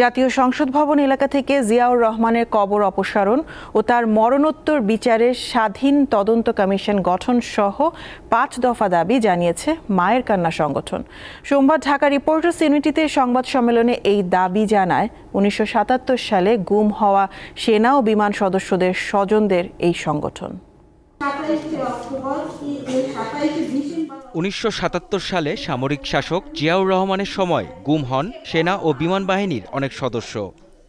জাতীয় সংসদ ভবন এলাকা থেকে জিয়াউর রহমানের কবর অপসারণ ও তার মরণোত্তর বিচারের স্বাধীন তদন্ত কমিশন গঠন সহ পাঁচ দফা দাবি জানিয়েছে মায়ের কান্না সংগঠন সোমবার ঢাকা রিপোর্টার্স ইউনিটিতে সংবাদ সম্মেলনে এই দাবি জানায় উনিশশো সালে গুম হওয়া সেনা ও বিমান সদস্যদের স্বজনদের এই সংগঠন উনিশশো সালে সামরিক শাসক জিয়াউর রহমানের সময় গুম হন সেনা ও বিমান বাহিনীর অনেক সদস্য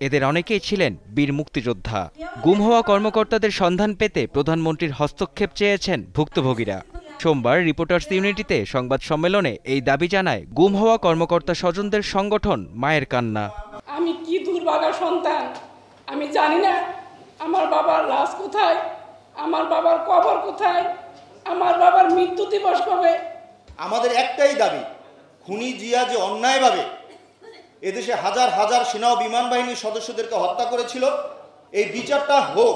এদের অনেকেই ছিলেন বীর মুক্তিযোদ্ধা গুম হওয়া কর্মকর্তাদের সন্ধান পেতে প্রধানমন্ত্রীর হস্তক্ষেপ চেয়েছেন ভুক্তভোগীরা সোমবার রিপোর্টার্স ইউনিটিতে সংবাদ সম্মেলনে এই দাবি জানায় গুম হওয়া কর্মকর্তা স্বজনদের সংগঠন মায়ের কান্না আমি কি দুর্ভাগা সন্তান আমি জানি না আমার বাবার লাশ কোথায় আমার বাবার কবর কোথায় আমার বাবার মৃত্যু দিবস কবে আমাদের একটাই দাবি খুনি জিয়া যে অন্যায়ভাবে এদেশে হাজার হাজার সেনা ও বিমান বাহিনীর সদস্যদেরকে হত্যা করেছিল এই বিচারটা হোক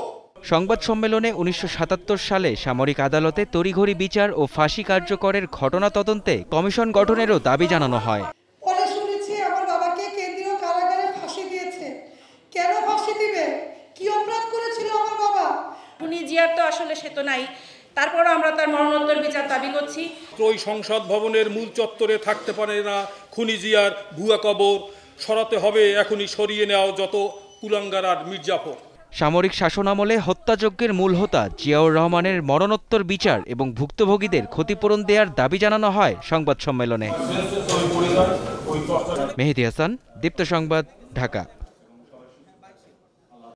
সংবাদ সম্মেলনে উনিশশো সালে সামরিক আদালতে তড়িঘড়ি বিচার ও ফাঁসি কার্যকরের ঘটনা তদন্তে কমিশন গঠনেরও দাবি জানানো হয় কেন কি অপরাধ করেছিল আমার বাবা খুনি জিয়ার তো আসলে সে তো নাই তারপরও আমরা তার মরণোত্তর বিচার দাবি করছি ওই সংসদ ভবনের মূল চত্বরে থাকতে পারে না খুনি জিয়ার ভুয়া কবর সরাতে হবে এখনই সরিয়ে নেওয়া যত কুলাঙ্গার আর মির্জাফর সামরিক শাসনামলে হত্যাযজ্ঞের মূল হোতা জিয়াউর রহমানের মরণোত্তর বিচার এবং ভুক্তভোগীদের ক্ষতিপূরণ দেওয়ার দাবি জানানো হয় সংবাদ সম্মেলনে মেহেদি হাসান দীপ্ত সংবাদ ঢাকা